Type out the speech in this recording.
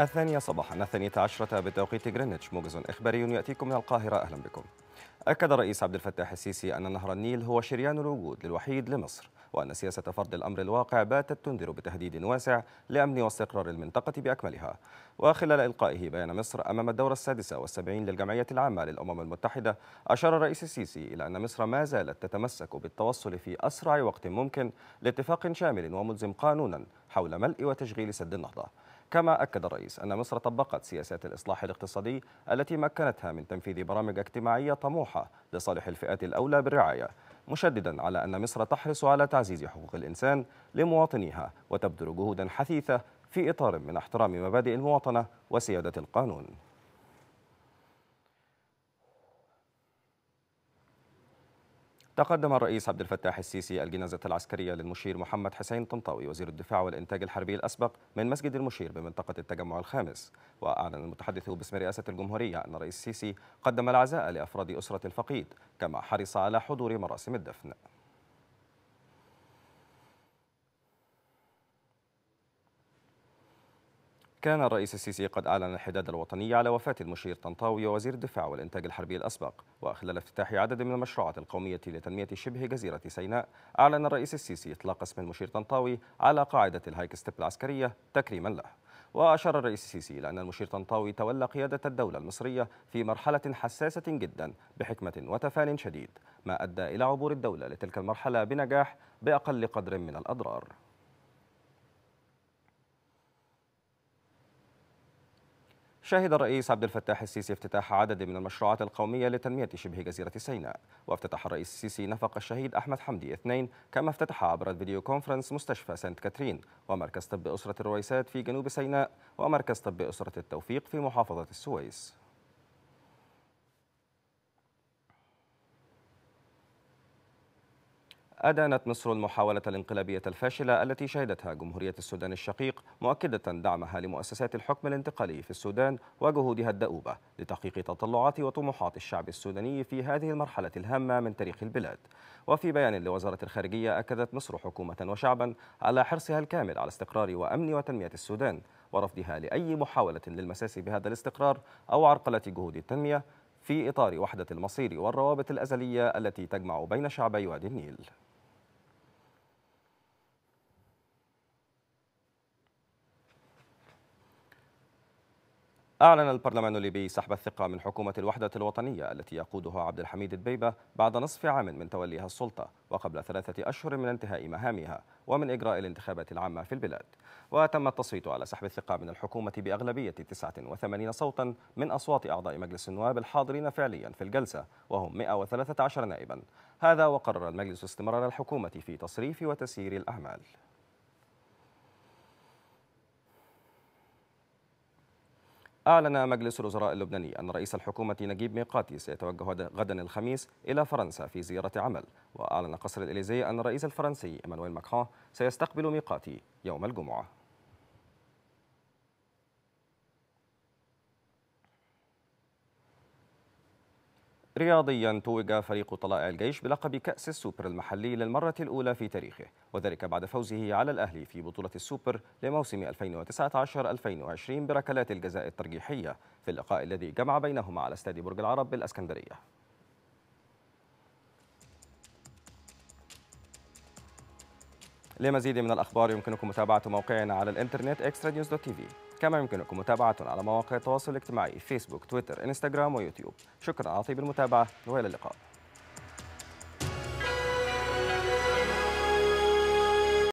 الثانية صباحا الثانية عشرة بتوقيت جرينتش موجز إخباري يأتيكم من القاهرة أهلا بكم أكد الرئيس عبد الفتاح السيسي أن نهر النيل هو شريان الوجود الوحيد لمصر وأن سياسة فرض الأمر الواقع باتت تنذر بتهديد واسع لأمن واستقرار المنطقة بأكملها وخلال إلقائه بيان مصر أمام الدورة السادسة والسبعين للجمعية العامة للأمم المتحدة أشار الرئيس السيسي إلى أن مصر ما زالت تتمسك بالتوصل في أسرع وقت ممكن لاتفاق شامل وملزم قانونا حول ملء وتشغيل سد النهضة كما أكد الرئيس أن مصر طبقت سياسات الإصلاح الاقتصادي التي مكنتها من تنفيذ برامج اجتماعية طموحة لصالح الفئات الأولى بالرعاية مشددا على أن مصر تحرص على تعزيز حقوق الإنسان لمواطنيها وتبذل جهودا حثيثة في إطار من احترام مبادئ المواطنة وسيادة القانون تقدم الرئيس عبد الفتاح السيسي الجنازة العسكرية للمشير محمد حسين طنطاوي وزير الدفاع والإنتاج الحربي الأسبق من مسجد المشير بمنطقة التجمع الخامس وأعلن المتحدث باسم رئاسة الجمهورية أن الرئيس السيسي قدم العزاء لأفراد أسرة الفقيد كما حرص على حضور مراسم الدفن كان الرئيس السيسي قد أعلن الحداد الوطني على وفاة المشير طنطاوي وزير الدفاع والإنتاج الحربي الأسبق وخلال افتتاح عدد من المشروعات القومية لتنمية شبه جزيرة سيناء أعلن الرئيس السيسي إطلاق اسم المشير طنطاوي على قاعدة الهايك ستيب العسكرية تكريما له وأشار الرئيس السيسي إلى أن المشير طنطاوي تولى قيادة الدولة المصرية في مرحلة حساسة جدا بحكمة وتفان شديد ما أدى إلى عبور الدولة لتلك المرحلة بنجاح بأقل قدر من الأضرار شهد الرئيس عبد الفتاح السيسي افتتاح عدد من المشروعات القومية لتنمية شبه جزيرة سيناء وافتتح الرئيس السيسي نفق الشهيد أحمد حمدي اثنين كما افتتح عبر الفيديو كونفرنس مستشفى سانت كاترين ومركز طب أسرة الرويسات في جنوب سيناء ومركز طب أسرة التوفيق في محافظة السويس أدانت مصر المحاولة الانقلابية الفاشلة التي شهدتها جمهورية السودان الشقيق مؤكدة دعمها لمؤسسات الحكم الانتقالي في السودان وجهودها الدؤوبة لتحقيق تطلعات وطموحات الشعب السوداني في هذه المرحلة الهامة من تاريخ البلاد وفي بيان لوزارة الخارجية أكدت مصر حكومة وشعبا على حرصها الكامل على استقرار وأمن وتنمية السودان ورفضها لأي محاولة للمساس بهذا الاستقرار أو عرقلة جهود التنمية في إطار وحدة المصير والروابط الأزلية التي تجمع بين شعبي وادي النيل أعلن البرلمان الليبي سحب الثقة من حكومة الوحدة الوطنية التي يقودها عبد الحميد البيبة بعد نصف عام من توليها السلطة وقبل ثلاثة أشهر من انتهاء مهامها ومن إجراء الانتخابات العامة في البلاد وتم التصويت على سحب الثقة من الحكومة بأغلبية 89 صوتا من أصوات أعضاء مجلس النواب الحاضرين فعليا في الجلسة وهم 113 نائبا هذا وقرر المجلس استمرار الحكومة في تصريف وتسيير الأعمال أعلن مجلس الوزراء اللبناني أن رئيس الحكومة نجيب ميقاتي سيتوجه غدا الخميس إلى فرنسا في زيارة عمل وأعلن قصر الإليزي أن الرئيس الفرنسي إيمانويل ماكرون سيستقبل ميقاتي يوم الجمعة رياضيا توج فريق طلائع الجيش بلقب كأس السوبر المحلي للمرة الأولى في تاريخه وذلك بعد فوزه على الأهلي في بطولة السوبر لموسم 2019-2020 بركلات الجزاء الترجيحية في اللقاء الذي جمع بينهما على استاد برج العرب بالأسكندرية لمزيد من الأخبار يمكنكم متابعة موقعنا على الإنترنت اكسترا نيوز دوت تي في كما يمكنكم متابعتنا على مواقع التواصل الاجتماعي فيسبوك تويتر انستغرام ويوتيوب شكرا على طيب المتابعة وإلى اللقاء